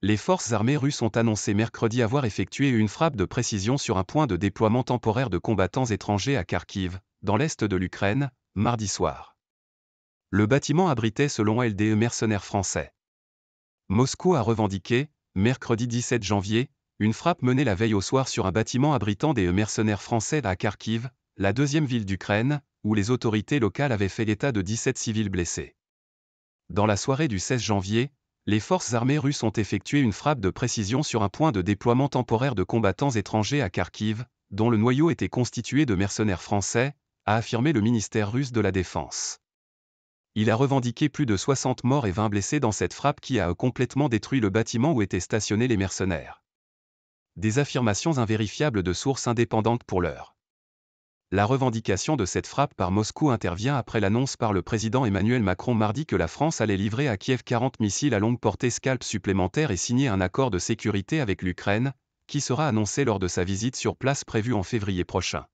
les forces armées russes ont annoncé mercredi avoir effectué une frappe de précision sur un point de déploiement temporaire de combattants étrangers à Kharkiv, dans l'est de l'Ukraine, mardi soir. Le bâtiment abritait selon LDE mercenaires français. Moscou a revendiqué, mercredi 17 janvier, une frappe menée la veille au soir sur un bâtiment abritant des mercenaires français à Kharkiv, la deuxième ville d'Ukraine, où les autorités locales avaient fait l'état de 17 civils blessés. Dans la soirée du 16 janvier, les forces armées russes ont effectué une frappe de précision sur un point de déploiement temporaire de combattants étrangers à Kharkiv, dont le noyau était constitué de mercenaires français, a affirmé le ministère russe de la Défense. Il a revendiqué plus de 60 morts et 20 blessés dans cette frappe qui a complètement détruit le bâtiment où étaient stationnés les mercenaires. Des affirmations invérifiables de sources indépendantes pour l'heure. La revendication de cette frappe par Moscou intervient après l'annonce par le président Emmanuel Macron mardi que la France allait livrer à Kiev 40 missiles à longue portée Scalp supplémentaires et signer un accord de sécurité avec l'Ukraine, qui sera annoncé lors de sa visite sur place prévue en février prochain.